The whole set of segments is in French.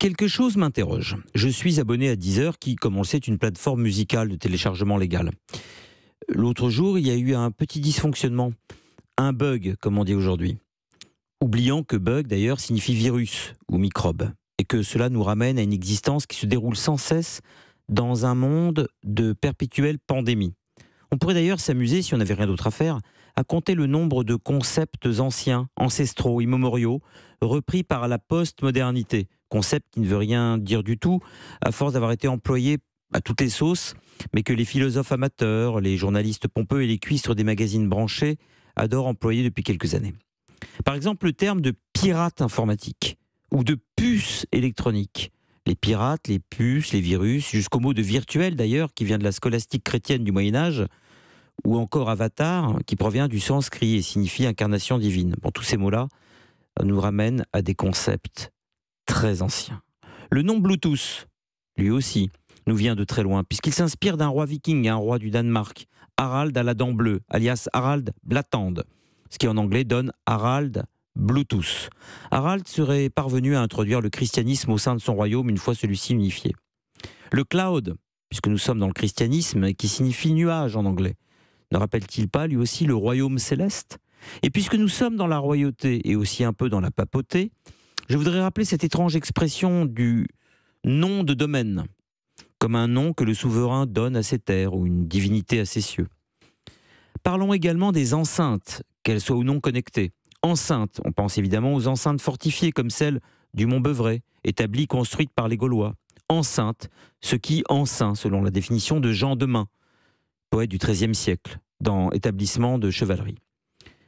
Quelque chose m'interroge. Je suis abonné à Deezer qui, comme on le sait, est une plateforme musicale de téléchargement légal. L'autre jour, il y a eu un petit dysfonctionnement, un bug, comme on dit aujourd'hui. Oubliant que bug, d'ailleurs, signifie virus ou microbe, et que cela nous ramène à une existence qui se déroule sans cesse dans un monde de perpétuelle pandémie. On pourrait d'ailleurs s'amuser, si on n'avait rien d'autre à faire, à compter le nombre de concepts anciens, ancestraux, immémoriaux, repris par la postmodernité, concept qui ne veut rien dire du tout, à force d'avoir été employé à toutes les sauces, mais que les philosophes amateurs, les journalistes pompeux et les cuistres des magazines branchés adorent employer depuis quelques années. Par exemple, le terme de pirate informatique ou de puce électronique. Les pirates, les puces, les virus, jusqu'au mot de virtuel d'ailleurs, qui vient de la scolastique chrétienne du Moyen Âge, ou encore avatar, qui provient du sanskrit et signifie incarnation divine. Bon, tous ces mots-là nous ramènent à des concepts, très ancien. Le nom Bluetooth, lui aussi, nous vient de très loin, puisqu'il s'inspire d'un roi viking, un roi du Danemark, Harald à la dent bleue, alias Harald Blatand, ce qui en anglais donne Harald Bluetooth. Harald serait parvenu à introduire le christianisme au sein de son royaume une fois celui-ci unifié. Le cloud, puisque nous sommes dans le christianisme, qui signifie nuage en anglais, ne rappelle-t-il pas lui aussi le royaume céleste Et puisque nous sommes dans la royauté et aussi un peu dans la papauté, je voudrais rappeler cette étrange expression du nom de domaine, comme un nom que le souverain donne à ses terres ou une divinité à ses cieux. Parlons également des enceintes, qu'elles soient ou non connectées. Enceintes, on pense évidemment aux enceintes fortifiées comme celle du Mont Beuvray, établie construite par les Gaulois. Enceinte, ce qui enceint selon la définition de Jean Demain, poète du XIIIe siècle, dans Établissement de chevalerie.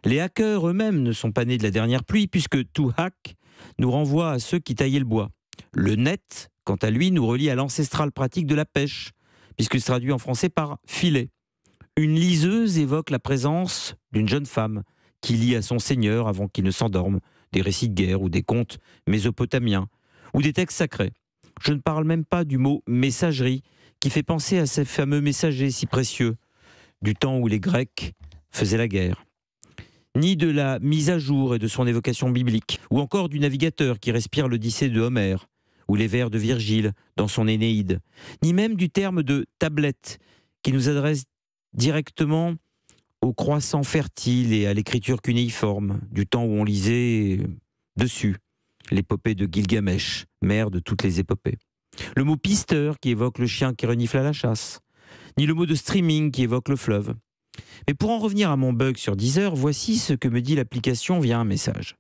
Les hackers eux-mêmes ne sont pas nés de la dernière pluie, puisque tout hack nous renvoie à ceux qui taillaient le bois. Le net, quant à lui, nous relie à l'ancestrale pratique de la pêche, puisqu'il se traduit en français par filet. Une liseuse évoque la présence d'une jeune femme qui lit à son seigneur avant qu'il ne s'endorme des récits de guerre ou des contes mésopotamiens ou des textes sacrés. Je ne parle même pas du mot messagerie qui fait penser à ces fameux messagers si précieux du temps où les Grecs faisaient la guerre ni de la mise à jour et de son évocation biblique, ou encore du navigateur qui respire l'Odyssée de Homère, ou les vers de Virgile dans son Énéide, ni même du terme de tablette qui nous adresse directement au croissant fertile et à l'écriture cunéiforme du temps où on lisait dessus l'épopée de Gilgamesh, mère de toutes les épopées. Le mot pisteur qui évoque le chien qui renifle à la chasse, ni le mot de streaming qui évoque le fleuve. Mais pour en revenir à mon bug sur Deezer, voici ce que me dit l'application via un message.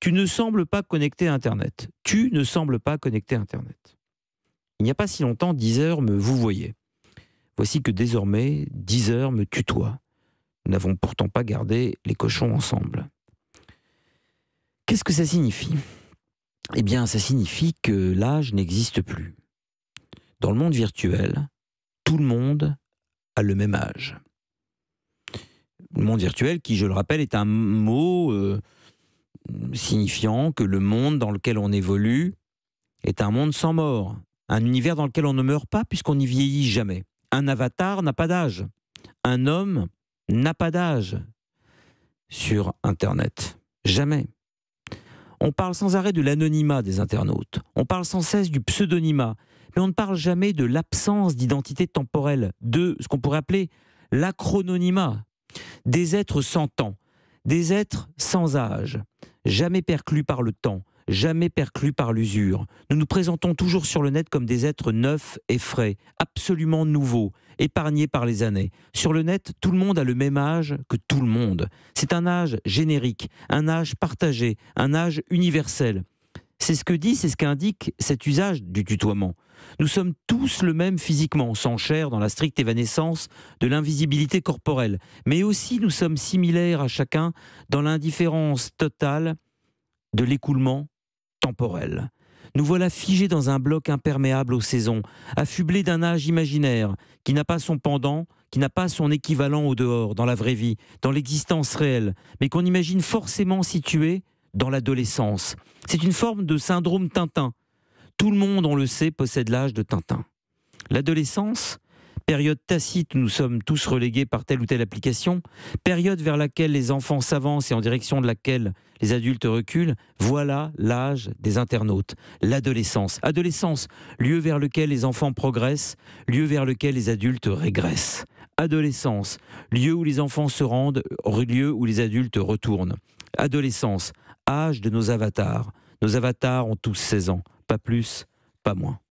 Tu ne sembles pas connecté à Internet. Tu ne sembles pas connecté à Internet. Il n'y a pas si longtemps, Deezer me vous voyez. Voici que désormais, Deezer me tutoie. Nous n'avons pourtant pas gardé les cochons ensemble. Qu'est-ce que ça signifie Eh bien, ça signifie que l'âge n'existe plus. Dans le monde virtuel, tout le monde a le même âge. Le monde virtuel, qui, je le rappelle, est un mot euh, signifiant que le monde dans lequel on évolue est un monde sans mort, un univers dans lequel on ne meurt pas puisqu'on n'y vieillit jamais. Un avatar n'a pas d'âge. Un homme n'a pas d'âge sur Internet. Jamais. On parle sans arrêt de l'anonymat des internautes. On parle sans cesse du pseudonymat. Mais on ne parle jamais de l'absence d'identité temporelle, de ce qu'on pourrait appeler l'acrononymat des êtres sans temps, des êtres sans âge, jamais perclus par le temps, jamais perclus par l'usure. Nous nous présentons toujours sur le net comme des êtres neufs et frais, absolument nouveaux, épargnés par les années. Sur le net, tout le monde a le même âge que tout le monde. C'est un âge générique, un âge partagé, un âge universel. C'est ce que dit, c'est ce qu'indique cet usage du tutoiement. Nous sommes tous le même physiquement, sans chair, dans la stricte évanescence de l'invisibilité corporelle, mais aussi nous sommes similaires à chacun dans l'indifférence totale de l'écoulement temporel. Nous voilà figés dans un bloc imperméable aux saisons, affublés d'un âge imaginaire qui n'a pas son pendant, qui n'a pas son équivalent au dehors, dans la vraie vie, dans l'existence réelle, mais qu'on imagine forcément situé dans l'adolescence. C'est une forme de syndrome Tintin. Tout le monde, on le sait, possède l'âge de Tintin. L'adolescence, période tacite où nous sommes tous relégués par telle ou telle application, période vers laquelle les enfants s'avancent et en direction de laquelle les adultes reculent, voilà l'âge des internautes, l'adolescence. Adolescence, lieu vers lequel les enfants progressent, lieu vers lequel les adultes régressent. Adolescence, lieu où les enfants se rendent, lieu où les adultes retournent. Adolescence, âge de nos avatars. Nos avatars ont tous 16 ans, pas plus, pas moins.